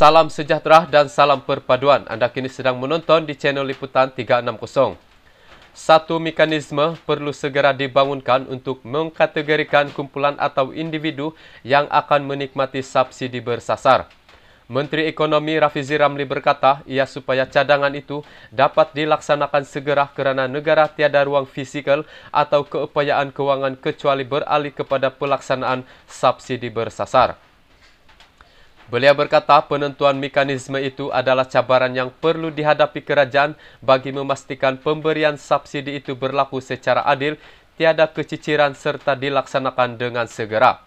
Salam sejahtera dan salam perpaduan. Anda kini sedang menonton di channel Liputan 360. Satu mekanisme perlu segera dibangunkan untuk mengkategorikan kumpulan atau individu yang akan menikmati subsidi bersasar. Menteri Ekonomi Rafizi Ramli berkata ia supaya cadangan itu dapat dilaksanakan segera kerana negara tiada ruang fisikal atau keupayaan kewangan kecuali beralih kepada pelaksanaan subsidi bersasar. Beliau berkata penentuan mekanisme itu adalah cabaran yang perlu dihadapi kerajaan bagi memastikan pemberian subsidi itu berlaku secara adil, tiada keciciran serta dilaksanakan dengan segera.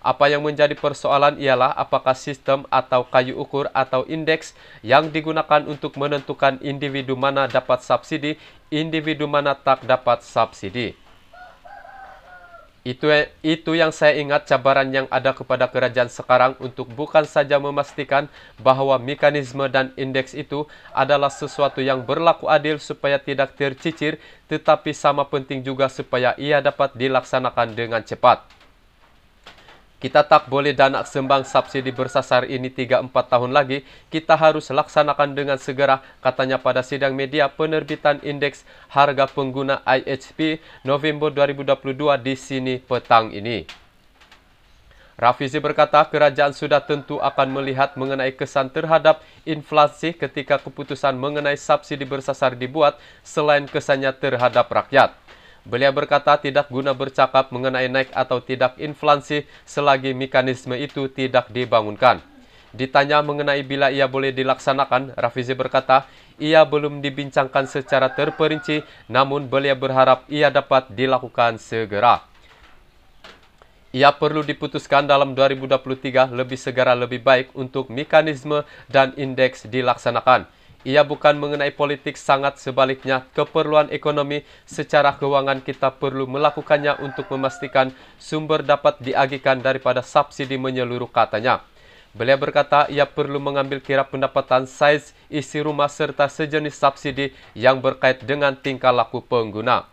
Apa yang menjadi persoalan ialah apakah sistem atau kayu ukur atau indeks yang digunakan untuk menentukan individu mana dapat subsidi, individu mana tak dapat subsidi. Itu, itu yang saya ingat cabaran yang ada kepada kerajaan sekarang untuk bukan saja memastikan bahawa mekanisme dan indeks itu adalah sesuatu yang berlaku adil supaya tidak tercicir tetapi sama penting juga supaya ia dapat dilaksanakan dengan cepat. Kita tak boleh dana sembang subsidi bersasar ini 3-4 tahun lagi, kita harus laksanakan dengan segera, katanya pada sidang media penerbitan indeks harga pengguna IHP November 2022 di sini petang ini. Rafizi berkata kerajaan sudah tentu akan melihat mengenai kesan terhadap inflasi ketika keputusan mengenai subsidi bersasar dibuat selain kesannya terhadap rakyat. Beliau berkata tidak guna bercakap mengenai naik atau tidak inflasi selagi mekanisme itu tidak dibangunkan. Ditanya mengenai bila ia boleh dilaksanakan, Rafizi berkata, ia belum dibincangkan secara terperinci, namun beliau berharap ia dapat dilakukan segera. Ia perlu diputuskan dalam 2023 lebih segera lebih baik untuk mekanisme dan indeks dilaksanakan. Ia bukan mengenai politik sangat sebaliknya keperluan ekonomi secara keuangan kita perlu melakukannya untuk memastikan sumber dapat diagihkan daripada subsidi menyeluruh katanya. Beliau berkata ia perlu mengambil kira pendapatan size isi rumah serta sejenis subsidi yang berkait dengan tingkah laku pengguna.